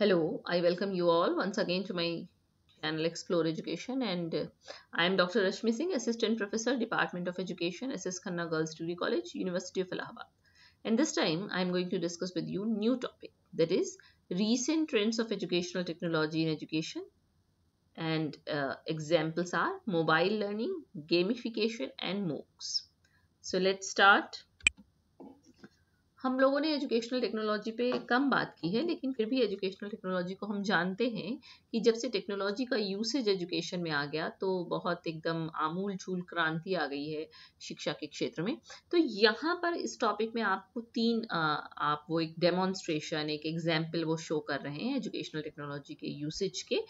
Hello, I welcome you all once again to my channel Explore Education and uh, I am Dr. Rashmi Singh, Assistant Professor, Department of Education, SS Khanna Girls Degree College, University of Allahabad. And this time I am going to discuss with you new topic that is recent trends of educational technology in education and uh, examples are mobile learning, gamification and MOOCs. So let's start. हम लोगों ने educational technology पे कम बात की है लेकिन फिर भी एजुकेशनल टेक्नोलॉजी को हम जानते हैं कि जब से टेक्नोलॉजी का यूसेज एजुकेशन में आ गया तो बहुत एकदम आमूल झूल क्रांति आ गई है शिक्षा के क्षेत्र में तो यहाँ पर इस टॉपिक में आपको तीन आप वो एक डेमोन्स्ट्रेशन एक एग्जाम्पल वो शो कर रहे हैं एजुकेशनल टेक्नोलॉजी के यूसेज के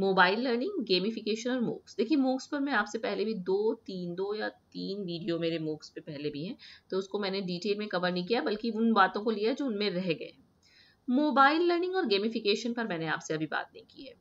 मोबाइल लर्निंग गेमिफिकेशन और मूक्स देखिए मूक्स पर मैं आपसे पहले भी दो तीन दो या तीन वीडियो मेरे मूक्स पे पहले भी हैं तो उसको मैंने डिटेल में कवर नहीं किया बल्कि उन बातों को लिया जो उनमें रह गए मोबाइल लर्निंग और गेमिफिकेशन पर मैंने आपसे अभी बात नहीं की है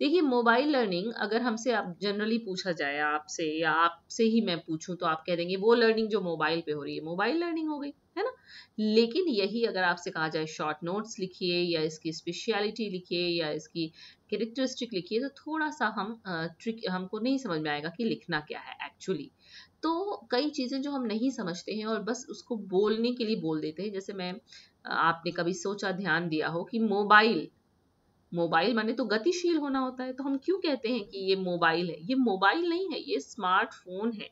देखिए मोबाइल लर्निंग अगर हमसे आप जनरली पूछा जाए आपसे या आपसे ही मैं पूछूं तो आप कह देंगे वो लर्निंग जो मोबाइल पे हो रही है मोबाइल लर्निंग हो गई है ना लेकिन यही अगर आपसे कहा जाए शॉर्ट नोट्स लिखिए या इसकी स्पेशलिटी लिखिए या इसकी कैरेक्टरिस्टिक लिखिए तो थोड़ा सा हम ट्रिक हमको नहीं समझ में आएगा कि लिखना क्या है एक्चुअली तो कई चीज़ें जो हम नहीं समझते हैं और बस उसको बोलने के लिए बोल देते हैं जैसे मैं आपने कभी सोचा ध्यान दिया हो कि मोबाइल मोबाइल माने तो गतिशील होना होता है तो हम क्यों कहते हैं कि ये मोबाइल है ये मोबाइल नहीं है ये स्मार्टफोन है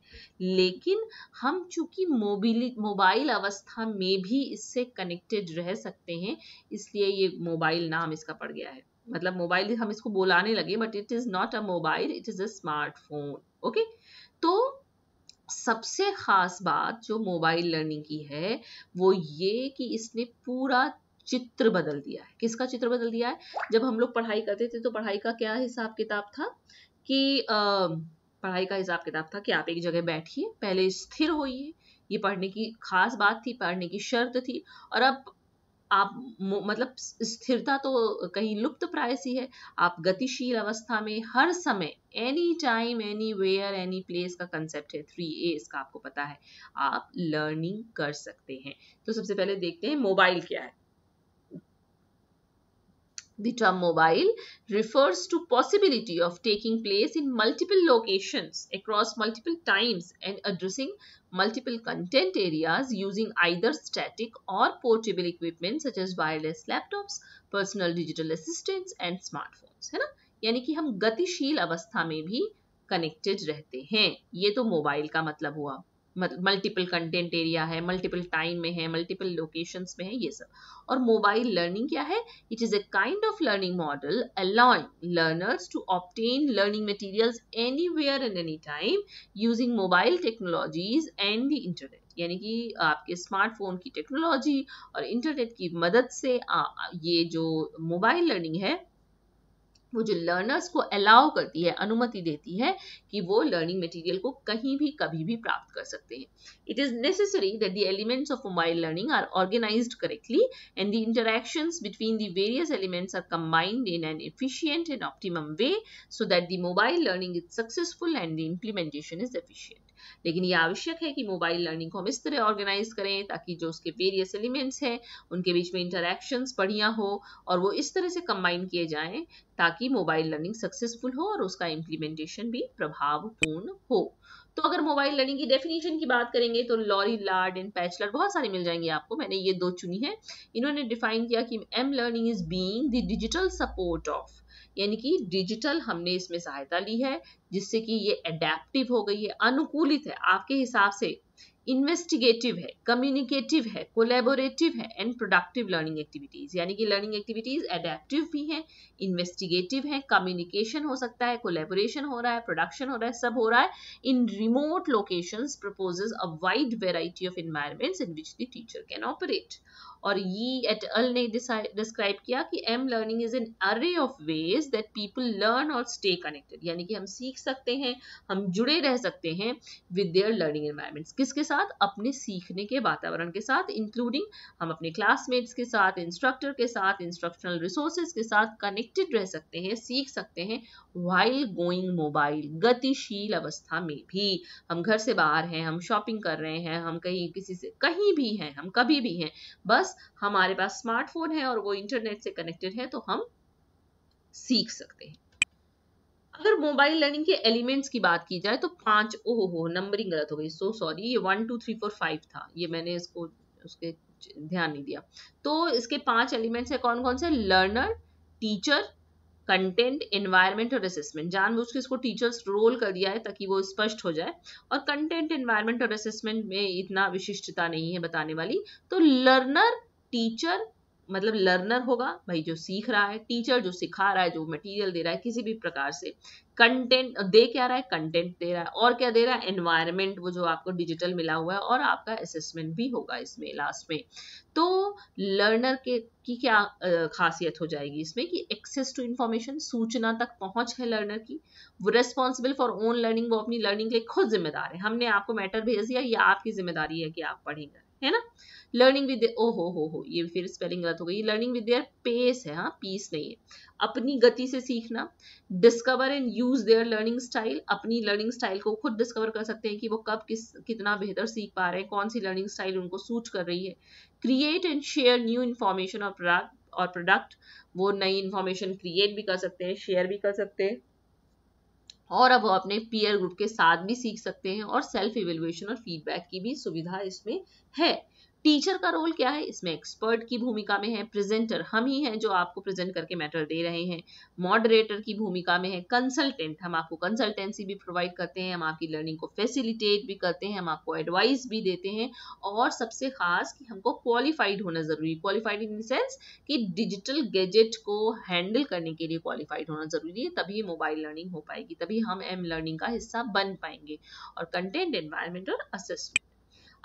लेकिन हम चूंकि मोबिली मोबाइल अवस्था में भी इससे कनेक्टेड रह सकते हैं इसलिए ये मोबाइल नाम इसका पड़ गया है मतलब मोबाइल हम इसको बुलाने लगे but it is not a mobile it is a smartphone okay तो सबसे ख़ास बात जो मोबाइल लर्निंग की है वो ये कि इसने पूरा चित्र बदल दिया है किसका चित्र बदल दिया है जब हम लोग पढ़ाई करते थे तो पढ़ाई का क्या हिसाब किताब था कि आ, पढ़ाई का हिसाब किताब था कि आप एक जगह बैठिए पहले स्थिर होइए ये पढ़ने की खास बात थी पढ़ने की शर्त थी और अब आप मतलब स्थिरता तो कहीं लुप्त प्राय सी है आप गतिशील अवस्था में हर समय any time any where any place का कंसेप्ट है थ्री ए इसका आपको पता है आप लर्निंग कर सकते हैं तो सबसे पहले देखते हैं मोबाइल क्या है The term mobile refers to possibility of taking place in multiple locations across multiple times and addressing multiple content areas using either static or portable equipment such as wireless laptops, personal digital assistants and smartphones. hai na yani ki hum gatishil avastha mein bhi connected rehte hain ye to mobile ka matlab hua multiple content area है multiple time में है multiple locations में है ये सब और mobile learning क्या है it is a kind of learning model to obtain learning material any where and any time using mobile technologies and the internet यानी कि आपके स्मार्टफोन की टेक्नोलॉजी और इंटरनेट की मदद से आ, ये जो मोबाइल लर्निंग है वो जो लर्नर्स को अलाउ करती है अनुमति देती है कि वो लर्निंग मटेरियल को कहीं भी कभी भी प्राप्त कर सकते हैं it is necessary that the elements of mobile learning are organised correctly and the interactions between the various elements are combined in an efficient and optimum way so that the mobile learning is successful and the implementation is efficient लेकिन ये आवश्यक है कि mobile learning को हम इस तरह organise करें ताकि जो उसके वेरियस एलिमेंट्स हैं उनके बीच में इंटरेक्शंस बढ़िया हो और वो इस तरह से कंबाइन किए जाएं ताकि मोबाइल लर्निंग सक्सेसफुल हो और उसका इम्प्लीमेंटेशन भी प्रभावपूर्ण हो तो अगर मोबाइल लर्निंग की डेफिनेशन की बात करेंगे तो लॉरी लार्ड एंड पैचलर बहुत सारी मिल जाएंगी आपको मैंने ये दो चुनी है इन्होंने डिफाइन किया कि M learning is being the digital support of यानी कि डिजिटल हमने इसमें सहायता ली है जिससे कि ये अडेप्टिव हो गई है अनुकूलित है आपके हिसाब से इन्वेस्टिगेटिव है कम्युनिकेटिव है कोलेबोरेटिव है एंड प्रोडक्टिव लर्निंग एक्टिविटीज यानी कि लर्निंग एक्टिविटीज एडेप्टिव भी हैं इन्वेस्टिगेटिव है कम्युनिकेशन हो सकता है कोलेबोरेशन हो रहा है प्रोडक्शन हो रहा है सब हो रहा है in remote location proposes a wide variety of environments in which the teacher can operate और ये एट अल ने डिस्क्राइब किया कि M learning is an array of ways that people learn और स्टे कनेक्टेड यानी कि हम सीख सकते हैं हम जुड़े रह सकते हैं विद देयर लर्निंग एनवायरमेंट्स किसके साथ अपने सीखने के वातावरण के साथ इंक्लूडिंग हम अपने क्लासमेट्स के साथ इंस्ट्रक्टर के साथ इंस्ट्रक्शनल रिसोर्सेज के साथ कनेक्टेड रह सकते हैं सीख सकते हैं वाइल गोइंग मोबाइल गतिशील अवस्था में भी हम घर से बाहर हैं हम शॉपिंग कर रहे हैं हम कहीं किसी से कहीं भी हैं हम कभी भी हैं बस हमारे पास स्मार्टफोन है और वो इंटरनेट से कनेक्टेड है तो हम सीख सकते हैं अगर मोबाइल लर्निंग के एलिमेंट्स की बात की जाए तो पांच ओ हो नंबरिंग गलत हो गई सो सॉरी ये one two three four five था ये मैंने इसको उसके ध्यान नहीं दिया तो इसके पांच एलिमेंट्स है कौन कौन से लर्नर टीचर कंटेंट इन्वायरमेंट और असेसमेंट जानबूझ के इसको टीचर्स रोल कर दिया है ताकि वो स्पष्ट हो जाए और कंटेंट इन्वायरमेंट और असेसमेंट में इतना विशिष्टता नहीं है बताने वाली तो लर्नर टीचर मतलब लर्नर होगा भाई जो सीख रहा है टीचर जो सिखा रहा है जो मटेरियल दे रहा है किसी भी प्रकार से कंटेंट दे क्या रहा है कंटेंट दे रहा है और क्या दे रहा है एनवायरमेंट वो जो आपको डिजिटल मिला हुआ है और आपका असेसमेंट भी होगा इसमें लास्ट में तो लर्नर के की क्या खासियत हो जाएगी इसमें कि एक्सेस टू इंफॉर्मेशन सूचना तक पहुंच है लर्नर की वो रेस्पॉन्सिबल फॉर ओन लर्निंग वो अपनी लर्निंग के लिए खुद जिम्मेदार है हमने आपको मैटर भेज दिया या आपकी जिम्मेदारी है कि आप पढ़ेंगे है ना लर्निंग विद ओ हो हो हो ये फिर स्पेलिंग गलत हो गई लर्निंग विद देयर पेस है हाँ पीस नहीं है अपनी गति से सीखना discover and use their learning style अपनी लर्निंग स्टाइल को खुद डिस्कवर कर सकते हैं कि वो कब किस कितना बेहतर सीख पा रहे हैं कौन सी लर्निंग स्टाइल उनको सूट कर रही है create and share new information और प्रोडक्ट और प्रोडक्ट वो नई इन्फॉर्मेशन क्रिएट भी कर सकते हैं शेयर भी कर सकते हैं और अब वो अपने पीयर ग्रुप के साथ भी सीख सकते हैं और सेल्फ इवेल्युएशन और फीडबैक की भी सुविधा इसमें है टीचर का रोल क्या है इसमें एक्सपर्ट की भूमिका में है प्रेजेंटर हम ही हैं जो आपको प्रेजेंट करके मैटर दे रहे हैं मॉडरेटर की भूमिका में है कंसल्टेंट हम आपको कंसल्टेंसी भी प्रोवाइड करते हैं हम आपकी लर्निंग को फैसिलिटेट भी करते हैं हम आपको एडवाइस भी देते हैं और सबसे खास कि हमको क्वालिफाइड होना ज़रूरी क्वालिफाइड इन सेंस कि डिजिटल गैजेट को हैंडल करने के लिए क्वालिफाइड होना ज़रूरी है तभी मोबाइल लर्निंग हो पाएगी तभी हम एम लर्निंग का हिस्सा बन पाएंगे और कंटेंट एनवायरमेंट और असेसमेंट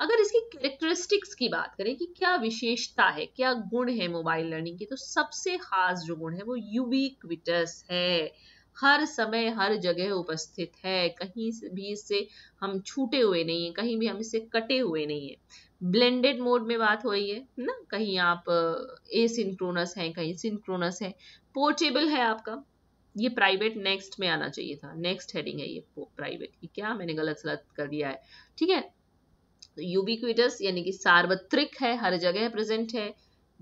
अगर इसकी कैरेक्टरिस्टिक्स की बात करें कि क्या विशेषता है क्या गुण है मोबाइल लर्निंग की तो सबसे खास जो गुण है वो यूबीक्विटस है हर समय हर जगह उपस्थित है कहीं भी इससे हम छूटे हुए नहीं है कहीं भी हम इससे कटे हुए नहीं है ब्लेंडेड मोड में बात हो रही है ना कहीं आप ए uh, सिंक्रोनस हैं कहीं सिंक्रोनस है पोर्टेबल है आपका ये प्राइवेट नेक्स्ट में आना चाहिए था नेक्स्ट हेडिंग है ये प्राइवेट क्या मैंने गलत सलत कर दिया है ठीक है यूबिक्विटस यानी कि सार्वत्रिक है हर जगह प्रेजेंट है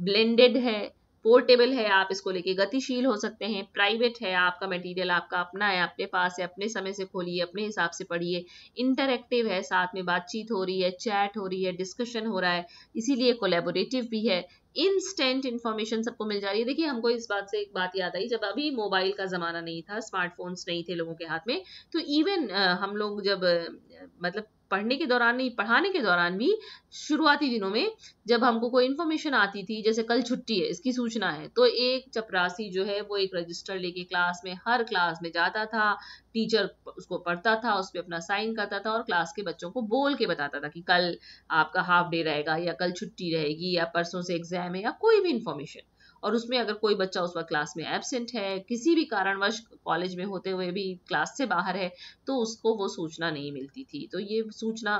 ब्लेंडेड है पोर्टेबल है आप इसको लेके गतिशील हो सकते हैं प्राइवेट है आपका मटेरियल आपका अपना है अपने पास है अपने समय से खोलिए अपने हिसाब से पढ़िए इंटरएक्टिव है साथ में बातचीत हो रही है चैट हो रही है डिस्कशन हो रहा है इसीलिए कोलेबोरेटिव भी है इंस्टेंट इन्फॉर्मेशन सबको मिल जा रही है देखिए हमको इस बात से एक बात याद आई जब अभी मोबाइल का ज़माना नहीं था स्मार्टफोन्स नहीं थे लोगों के हाथ में तो इवन हम लोग जब मतलब पढ़ने के दौरान नहीं पढ़ाने के दौरान भी शुरुआती दिनों में जब हमको कोई इन्फॉर्मेशन आती थी जैसे कल छुट्टी है इसकी सूचना है तो एक चपरासी जो है वो एक रजिस्टर लेके क्लास में हर क्लास में जाता था टीचर उसको पढ़ता था उस पर अपना साइन करता था और क्लास के बच्चों को बोल के बताता था कि कल आपका हाफ डे रहेगा या कल छुट्टी रहेगी या परसों से एग्जाम है या कोई भी इन्फॉर्मेशन और उसमें अगर कोई बच्चा उस वक्त क्लास में एबसेंट है किसी भी कारणवश कॉलेज में होते हुए भी क्लास से बाहर है तो उसको वो सूचना नहीं मिलती थी तो ये सूचना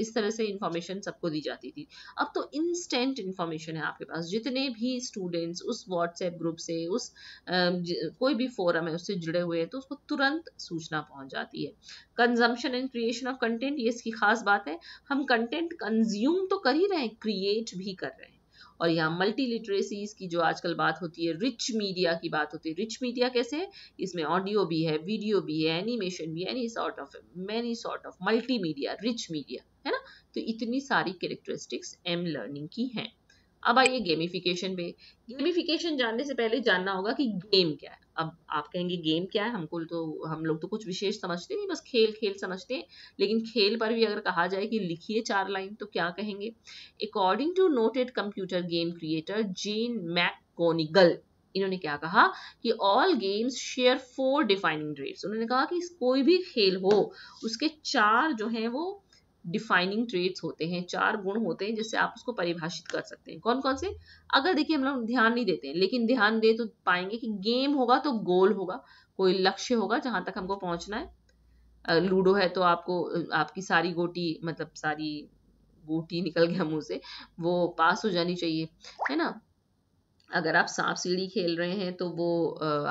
इस तरह से इंफॉर्मेशन सबको दी जाती थी अब तो इंस्टेंट इन्फॉर्मेशन है आपके पास जितने भी स्टूडेंट्स उस व्हाट्सएप ग्रुप से उस कोई भी फोरम है उससे जुड़े हुए हैं तो उसको तुरंत सूचना पहुंच जाती है consumption and creation of content ये इसकी खास बात है हम कंटेंट कंज्यूम तो कर ही रहे हैं क्रिएट भी कर रहे हैं और यहाँ मल्टी लिटरेसीज की जो आजकल बात होती है रिच मीडिया की बात होती है रिच मीडिया कैसे है इसमें ऑडियो भी है वीडियो भी है एनिमेशन भी है any sort of many sort of multi media rich media है ना तो इतनी सारी कैरेक्टरिस्टिक्स एम लर्निंग की हैं अब आइए गेमिफिकेशन पे गेमिफिकेशन जानने से पहले जानना होगा कि गेम क्या है अब आप कहेंगे गेम क्या है हमको तो हम लोग तो कुछ विशेष समझते नहीं बस खेल खेल समझते हैं लेकिन खेल पर भी अगर कहा जाए कि लिखिए चार लाइन तो क्या कहेंगे according to noted computer game creator Jane McGonigal इन्होंने क्या कहा कि all games share four defining traits उन्होंने कहा कि कोई भी खेल हो उसके चार जो हैं वो डिफाइनिंग ट्रेड्स होते हैं चार गुण होते हैं जिससे आप उसको परिभाषित कर सकते हैं कौन कौन से अगर देखिए हम लोग ध्यान नहीं देते हैं लेकिन ध्यान दे तो पाएंगे कि गेम होगा तो गोल होगा कोई लक्ष्य होगा जहां तक हमको पहुंचना है लूडो है तो आपको आपकी सारी गोटी मतलब सारी गोटी निकल गया मुंह से वो पास हो जानी चाहिए है ना अगर आप सांप सीढ़ी खेल रहे हैं तो वो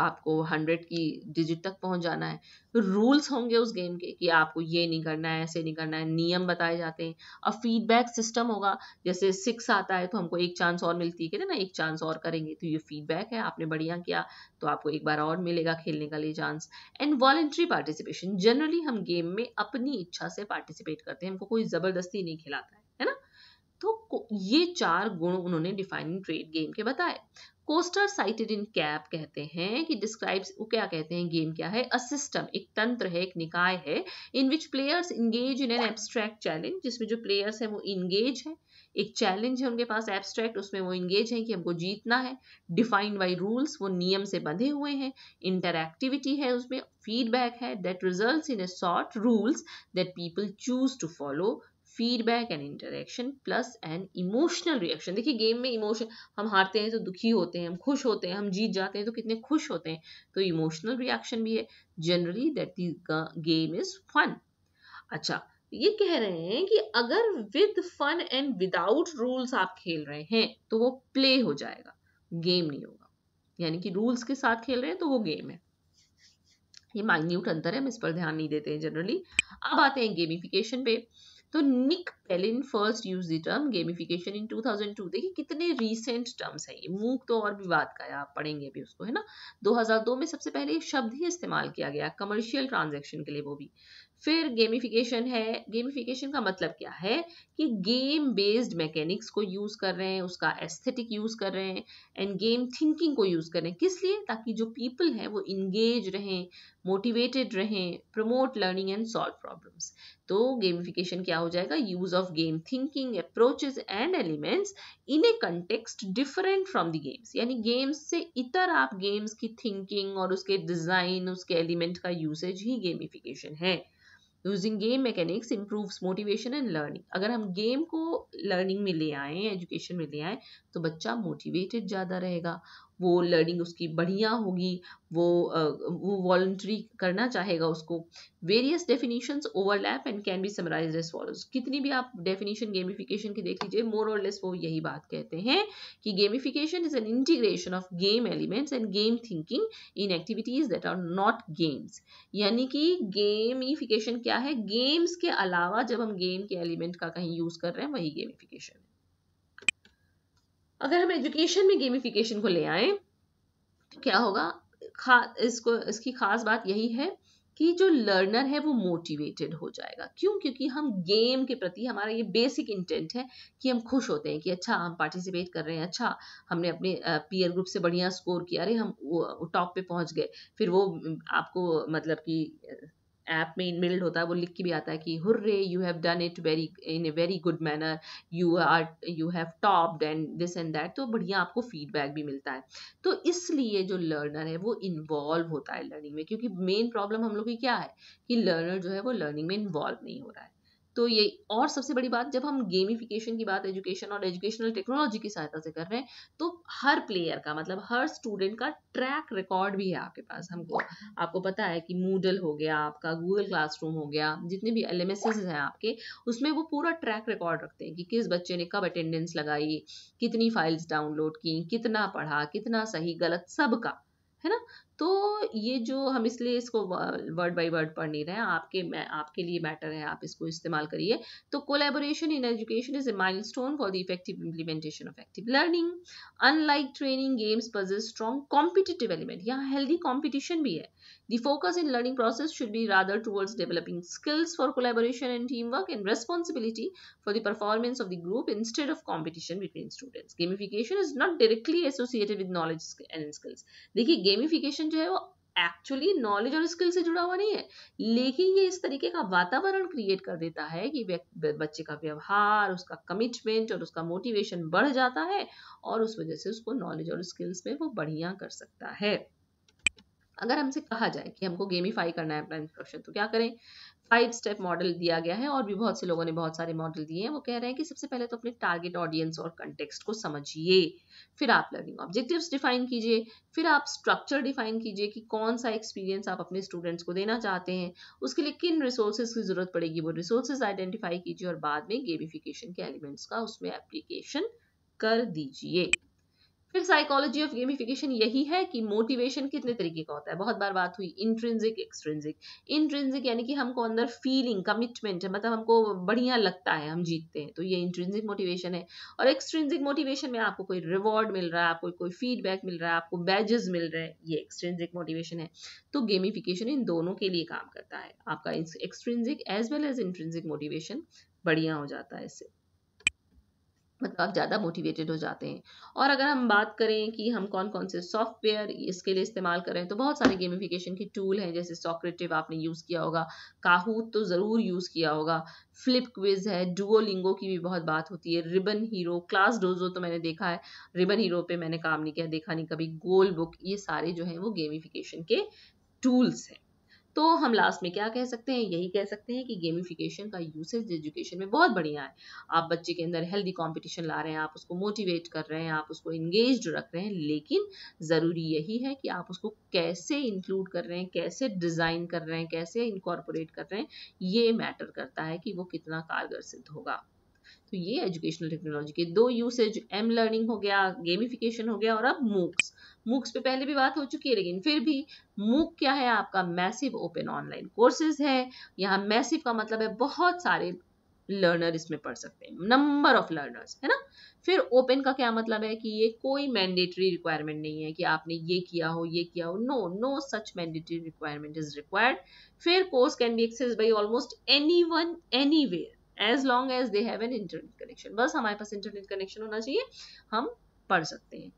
आपको हंड्रेड की डिजिट तक पहुंच जाना है रूल्स तो होंगे उस गेम के कि आपको ये नहीं करना है ऐसे नहीं करना है नियम बताए जाते हैं और फीडबैक सिस्टम होगा जैसे सिक्स आता है तो हमको एक चांस और मिलती है कहते ना एक चांस और करेंगे तो ये फीडबैक है आपने बढ़िया किया तो आपको एक बार और मिलेगा खेलने का लिए chance and voluntary participation generally हम गेम में अपनी इच्छा से पार्टिसिपेट करते हैं हमको कोई ज़बरदस्ती नहीं खिलाता है तो ये चार गुण उन्होंने डिफाइनिंग ट्रेड गेम के बताए कोस्टर साइटेड इन कैप कहते हैं कि डिस्क्राइब्स वो क्या कहते हैं गेम क्या है अ सिस्टम एक तंत्र है एक निकाय है in which players engage in an abstract challenge जिसमें जो प्लेयर्स हैं वो इंगेज हैं एक चैलेंज है उनके पास एब्स्ट्रैक्ट उसमें वो इंगेज हैं कि हमको जीतना है डिफाइंड बाई रूल्स वो नियम से बंधे हुए हैं इंटरक्टिविटी है उसमें फीडबैक है that result in a short rules that people choose to follow feedback and interaction plus and emotional reaction देखिए गेम में इमोशन हम हारते हैं तो दुखी होते हैं हम खुश होते हैं हम जीत जाते हैं तो कितने खुश होते हैं तो इमोशनल रिएक्शन भी है generally that the game is fun अच्छा ये कह रहे हैं कि अगर with fun and without rules आप खेल रहे हैं तो वो प्ले हो जाएगा गेम नहीं होगा यानी कि रूल्स के साथ खेल रहे हैं तो वो गेम है ये माइन्यूट अंतर है हम इस पर ध्यान नहीं देते हैं जनरली अब आते हैं गेमिफिकेशन पे तो Nick Pelling first use the term gamification in 2002 देखिए कितने रीसेंट टर्म्स है ये मूक तो और विवाद का है आप पढ़ेंगे भी उसको है ना 2002 में सबसे पहले ये शब्द ही इस्तेमाल किया गया कमर्शियल ट्रांजेक्शन के लिए वो भी फिर गेमिफिकेशन है गेमिफिकेशन का मतलब क्या है कि गेम बेस्ड मैकेनिक्स को यूज़ कर रहे हैं उसका एस्थेटिक यूज़ कर रहे हैं एंड गेम थिंकिंग को यूज़ कर रहे हैं किस लिए ताकि जो पीपल हैं वो इंगेज रहें मोटिवेटेड रहें promote learning and solve problems तो गेमिफिकेशन क्या हो जाएगा use of game thinking approaches and elements in a context different from the games यानी गेम्स से इतर आप गेम्स की थिंकिंग और उसके डिजाइन उसके एलिमेंट का यूसेज ही गेमिफिकेशन है using game mechanics improves motivation and learning अगर हम गेम को लर्निंग में ले आए एजुकेशन में ले आए तो बच्चा मोटिवेटेड ज़्यादा रहेगा वो लर्निंग उसकी बढ़िया होगी वो वो वॉल्ट्री करना चाहेगा उसको various definition overlap and can be summarise follows कितनी भी आप डेफिनेशन गेमिफिकेशन की देख लीजिए मोर और लेस वो यही बात कहते हैं कि gamification is an integration of game elements and game thinking in activities that are not games यानी कि गेमिफिकेशन क्या है गेम्स के अलावा जब हम गेम के एलिमेंट का कहीं यूज कर रहे हैं वही गेमिफिकेशन अगर हम एजुकेशन में गेमिफिकेशन को ले आए तो क्या होगा खा इसको इसकी खास बात यही है कि जो लर्नर है वो मोटिवेटेड हो जाएगा क्यों क्योंकि हम गेम के प्रति हमारा ये बेसिक इंटेंट है कि हम खुश होते हैं कि अच्छा हम पार्टिसिपेट कर रहे हैं अच्छा हमने अपने पीयर ग्रुप से बढ़िया स्कोर किया अरे हम वो टॉप पे पहुंच गए फिर वो आपको मतलब कि ऐप में इनबिल्ड होता है वो लिख के भी आता है कि hurray you have done it very in a very good manner you are you have topped and this and that तो बढ़िया आपको फीडबैक भी मिलता है तो इसलिए जो लर्नर है वो इन्वॉल्व होता है लर्निंग में क्योंकि मेन प्रॉब्लम हम लोग की क्या है कि लर्नर जो है वो लर्निंग में इन्वॉल्व नहीं हो रहा है तो ये और सबसे बड़ी बात जब हम गेमिफिकेशन की बात एजुकेशन और एजुकेशनल टेक्नोलॉजी की सहायता से कर रहे हैं तो हर प्लेयर का मतलब हर स्टूडेंट का ट्रैक रिकॉर्ड भी है आपके पास हमको आपको पता है कि मूडल हो गया आपका गूगल क्लासरूम हो गया जितने भी एल हैं आपके उसमें वो पूरा ट्रैक रिकॉर्ड रखते हैं कि किस बच्चे ने कब अटेंडेंस लगाई कितनी फाइल्स डाउनलोड की कितना पढ़ा कितना सही गलत सबका है ना तो ये जो हम इसलिए इसको वर्ड बाय वर्ड पढ़ नहीं रहे हैं आपके आपके लिए मैटर है आप इसको इस्तेमाल करिए तो collaboration in education is a milestone for the effective implementation of active learning unlike training games possess strong competitive element यहाँ हेल्दी कॉम्पिटिशन भी है the focus in learning process should be rather towards developing skills for collaboration and team work and responsibility for the performance of the group instead of competition between students gamification is not directly associated with knowledge and skills देखिए gamification question जो है वो actually knowledge और skill से जुड़ा हुआ नहीं है लेकिन ये इस तरीके का वातावरण क्रिएट कर देता है कि बच्चे का व्यवहार उसका कमिटमेंट और उसका मोटिवेशन बढ़ जाता है और उस वजह से उसको नॉलेज और स्किल्स में वो बढ़िया कर सकता है अगर हमसे कहा जाए कि हमको गेमिफाई करना है अपना इंस्ट्रक्शन तो क्या करें फाइव स्टेप मॉडल दिया गया है और भी बहुत से लोगों ने बहुत सारे मॉडल दिए हैं वो कह रहे हैं कि सबसे पहले तो अपने टारगेट ऑडियंस और कंटेक्स्ट को समझिए फिर आप लर्निंग ऑब्जेक्टिव्स डिफाइन कीजिए फिर आप स्ट्रक्चर डिफाइन कीजिए कि कौन सा एक्सपीरियंस आप अपने स्टूडेंट्स को देना चाहते हैं उसके लिए किन रिसोर्सेज की ज़रूरत पड़ेगी वो रिसोर्सेज आइडेंटिफाई कीजिए और बाद में गेमिफिकेशन के एलिमेंट्स का उसमें एप्लीकेशन कर दीजिए फिर साइकोलॉजी ऑफ गेमिफिकेशन यही है कि मोटिवेशन कितने तरीके का होता है बहुत बार बात हुई इंट्रेंसिक एक्सट्रेंसिक इंट्रेंसिक यानी कि हमको अंदर फीलिंग कमिटमेंट मतलब हमको बढ़िया लगता है हम जीतते हैं तो ये इंट्रेंसिक मोटिवेशन है और एक्सट्रेंसिक मोटिवेशन में आपको कोई रिवॉर्ड मिल रहा है आपको कोई फीडबैक मिल रहा है आपको बैजेस मिल रहे हैं ये एक्सट्रेंसिक मोटिवेशन है तो गेमिफिकेशन इन दोनों के लिए काम करता है आपका extrinsic as well as intrinsic motivation बढ़िया हो जाता है इससे मतलब आप ज़्यादा मोटिवेटेड हो जाते हैं और अगर हम बात करें कि हम कौन कौन से सॉफ्टवेयर इसके लिए इस्तेमाल कर रहे हैं तो बहुत सारे गेमिफिकेशन के टूल हैं जैसे सॉक्रेटिव आपने यूज़ किया होगा काहूत तो ज़रूर यूज़ किया होगा फ्लिप क्विज है डुओलिंगो की भी बहुत बात होती है रिबन हीरो क्लास डोजो तो मैंने देखा है रिबन हीरो पर मैंने काम नहीं किया देखा नहीं कभी गोल बुक ये सारे जो हैं वो गेमिफिकेशन के टूल्स हैं तो हम लास्ट में क्या कह सकते हैं यही कह सकते हैं कि गेमिफिकेशन का यूसेज एजुकेशन में बहुत बढ़िया है आप बच्चे के अंदर हेल्दी कॉम्पिटिशन ला रहे हैं आप उसको मोटिवेट कर रहे हैं आप उसको इंगेज रख रहे हैं लेकिन ज़रूरी यही है कि आप उसको कैसे इंक्लूड कर रहे हैं कैसे डिज़ाइन कर रहे हैं कैसे इनकॉर्पोरेट कर रहे हैं ये मैटर करता है कि वो कितना कारगर सिद्ध होगा तो ये एजुकेशनल टेक्नोलॉजी के दो यूसेज एम लर्निंग हो गया गेमिफिकेशन हो गया और अब मूक्स मूक्स पे पहले भी बात हो चुकी है लेकिन फिर भी मूक क्या है आपका मैसिव ओपन ऑनलाइन कोर्सेज है यहाँ मैसिव का मतलब है बहुत सारे लर्नर इसमें पढ़ सकते हैं नंबर ऑफ लर्नर्स है ना फिर ओपन का क्या मतलब है कि ये कोई मैंडेटरी रिक्वायरमेंट नहीं है कि आपने ये किया हो ये किया हो no no such mandatory requirement is required फिर course can be access by almost anyone anywhere as long as they have an internet connection बस हमारे पास इंटरनेट कनेक्शन होना चाहिए हम पढ़ सकते हैं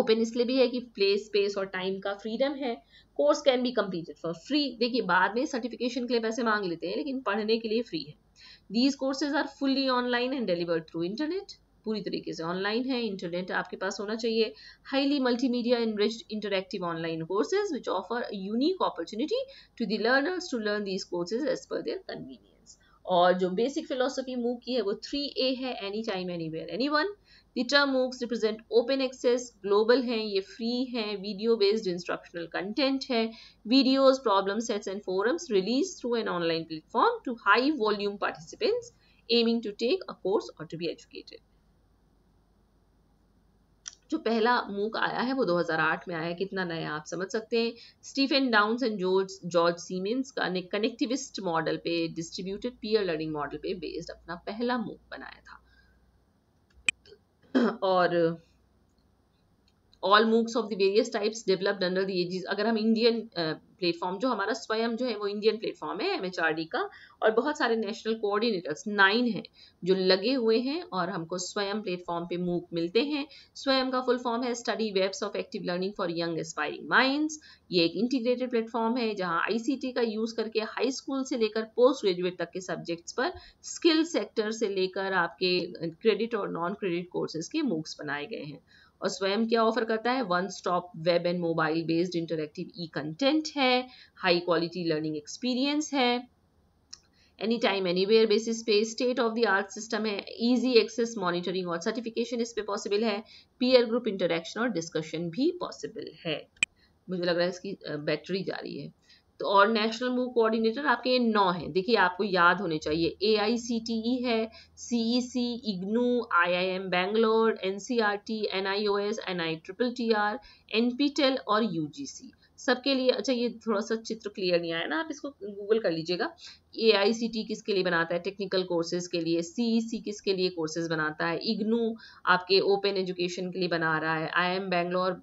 ओपन इसलिए भी है कि प्लेस स्पेस और टाइम का फ्रीडम है course can be completed for free देखिए बाद में सर्टिफिकेशन के लिए पैसे मांग लेते हैं लेकिन पढ़ने के लिए फ्री है these courses are fully online and delivered through internet पूरी तरीके से ऑनलाइन है इंटरनेट आपके पास होना चाहिए highly multimedia enriched interactive online courses which offer unique opportunity to the learners to learn these courses as per their convenience और जो बेसिक फिलोसफी मूव की है वो थ्री ए है any time any where anyone दिटर MOOCs represent open access global हैं ये free हैं वीडियो बेस्ड इंस्ट्रक्शनल कंटेंट है videos problem sets and forums release through an online platform to high volume participants aiming to take a course और to be educated जो पहला मूक आया है वो 2008 में आया है कितना नया आप समझ सकते हैं Stephen Downes and George George Siemens का ने कनेक्टिविस्ट मॉडल पे डिस्ट्रीब्यूटेड पीयर लर्निंग मॉडल पे बेस्ड अपना पहला मूक बनाया था और all MOOCs of the various types developed under the अगर हम इंडियन प्लेटफॉर्म uh, जो हमारा स्वयं जो है वो इंडियन प्लेटफॉर्म है एम का और बहुत सारे नेशनल कोऑर्डिनेटर्स नाइन हैं जो लगे हुए हैं और हमको स्वयं प्लेटफॉर्म पे मूक मिलते हैं स्वयं का फुल फॉर्म है study webs of active learning for young aspiring minds ये एक इंटीग्रेटेड प्लेटफॉर्म है जहाँ आईसीटी का यूज़ करके हाई स्कूल से लेकर पोस्ट ग्रेजुएट तक के सब्जेक्ट्स पर स्किल सेक्टर से लेकर आपके क्रेडिट uh, और नॉन क्रेडिट कोर्सेज के मूक्स बनाए गए हैं और स्वयं क्या ऑफर करता है one stop web and mobile based interactive e content है हाई क्वालिटी लर्निंग एक्सपीरियंस है any time any anywhere basis पे state of the art system है ईजी एक्सेस मॉनिटरिंग और सर्टिफिकेशन इस पे पॉसिबल है पीयर ग्रुप इंटरेक्शन और discussion भी पॉसिबल है मुझे लग रहा है इसकी बैटरी जा रही है तो और नेशनल मूव कोऑर्डिनेटर आपके ये नौ हैं देखिए आपको याद होने चाहिए ए आई सी टी ई है C E C IGNOU I I M Bangalore N C R T N I O S N I triple T R N P tel और यू जी सी सबके लिए अच्छा ये थोड़ा सा चित्र क्लियर नहीं आया ना आप इसको गूगल कर लीजिएगा ए आई सी टी किसके लिए बनाता है टेक्निकल कोर्सेज के लिए सी ई सी किसके लिए कोर्सेज बनाता है इग्नू आपके ओपन एजुकेशन के लिए बना रहा है आई एम बैंगलोर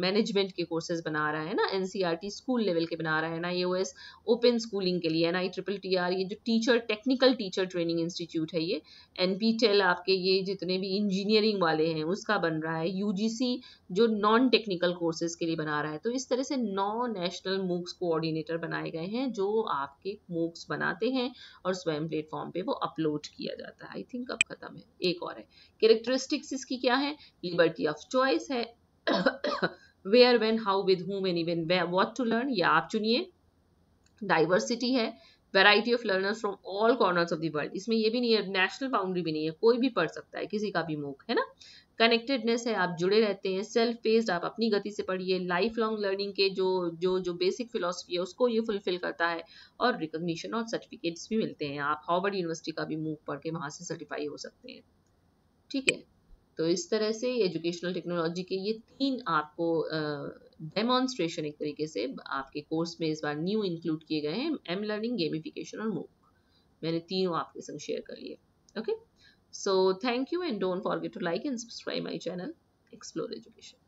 मैनेजमेंट के कोर्सेज बना रहा है ना N C R T school level के बना रहा है ना ओ एस ओपन स्कूलिंग के लिए N I triple T R ये जो teacher technical teacher training institute है ये एन पी टेल आपके ये जितने भी इंजीनियरिंग वाले हैं उसका बन रहा है यू जी सी जो नॉन टेक्निकल कोर्सेज के लिए बना रहा है तो इस तरह से नौ नेशनल मूक्स कोऑर्डिनेटर बनाए गए हैं जो आपके मूक्स बना बनाते हैं और स्वयं प्लेटफॉर्म पे वो अपलोड किया जाता है आई थिंक अब खत्म है एक और है कैरेक्टरिस्टिक्स इसकी क्या है लिबर्टी ऑफ चॉइस है where when how with whom and what to learn या आप चुनिए डाइवर्सिटी है variety of learners from all corners of the world इसमें ये भी नहीं है नेशनल बाउंड्री भी नहीं है कोई भी पढ़ सकता है किसी का भी मूक है ना कनेक्टेडनेस है आप जुड़े रहते हैं सेल्फ पेस्ड आप अपनी गति से पढ़िए लाइफ लॉन्ग लर्निंग के जो जो जो बेसिक फिलोसफी है उसको ये फुलफिल करता है और रिकोगशन और सर्टिफिकेट्स भी मिलते हैं आप हॉवर्ड यूनिवर्सिटी का भी मूव पढ़ के वहाँ से सर्टिफाई हो सकते हैं ठीक है तो इस तरह से एजुकेशनल टेक्नोलॉजी के ये तीन आपको डेमोन्स्ट्रेशन एक तरीके से आपके कोर्स में इस बार न्यू इंक्लूड किए गए हैं एम लर्निंग गेमिफिकेशन और मूक मैंने तीनों आपके संग शेयर कर लिए okay so thank you and don't forget to like and subscribe my channel explore education